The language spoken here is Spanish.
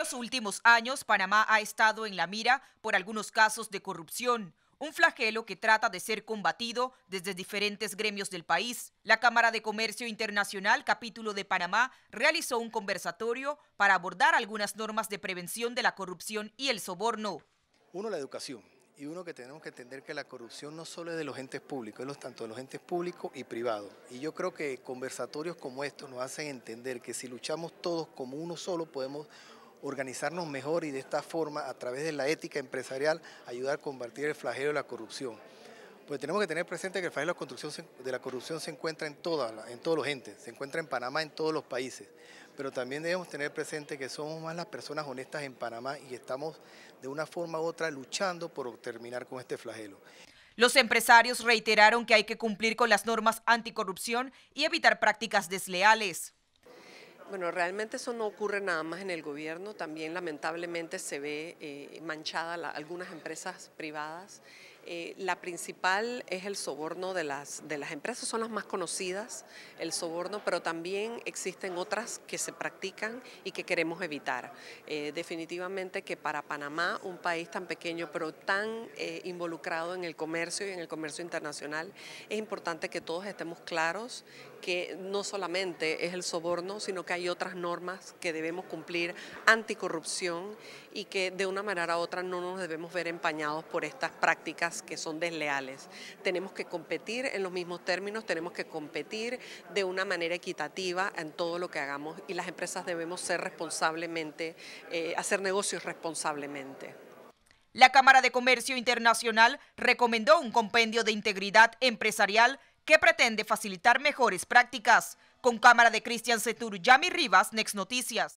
los últimos años, Panamá ha estado en la mira por algunos casos de corrupción, un flagelo que trata de ser combatido desde diferentes gremios del país. La Cámara de Comercio Internacional, capítulo de Panamá, realizó un conversatorio para abordar algunas normas de prevención de la corrupción y el soborno. Uno, la educación. Y uno que tenemos que entender que la corrupción no solo es de los entes públicos, es tanto de los entes públicos y privados. Y yo creo que conversatorios como estos nos hacen entender que si luchamos todos como uno solo podemos organizarnos mejor y de esta forma, a través de la ética empresarial, ayudar a combatir el flagelo de la corrupción. Pues tenemos que tener presente que el flagelo de la corrupción se encuentra en, en todos los entes, se encuentra en Panamá, en todos los países. Pero también debemos tener presente que somos más las personas honestas en Panamá y estamos de una forma u otra luchando por terminar con este flagelo. Los empresarios reiteraron que hay que cumplir con las normas anticorrupción y evitar prácticas desleales. Bueno, realmente eso no ocurre nada más en el gobierno, también lamentablemente se ve eh, manchada algunas empresas privadas eh, la principal es el soborno de las, de las empresas, son las más conocidas, el soborno, pero también existen otras que se practican y que queremos evitar. Eh, definitivamente que para Panamá, un país tan pequeño pero tan eh, involucrado en el comercio y en el comercio internacional, es importante que todos estemos claros que no solamente es el soborno, sino que hay otras normas que debemos cumplir anticorrupción y que de una manera u otra no nos debemos ver empañados por estas prácticas que son desleales. Tenemos que competir en los mismos términos, tenemos que competir de una manera equitativa en todo lo que hagamos y las empresas debemos ser responsablemente, eh, hacer negocios responsablemente. La Cámara de Comercio Internacional recomendó un compendio de integridad empresarial que pretende facilitar mejores prácticas. Con cámara de Cristian Setur, Yami Rivas, Next Noticias.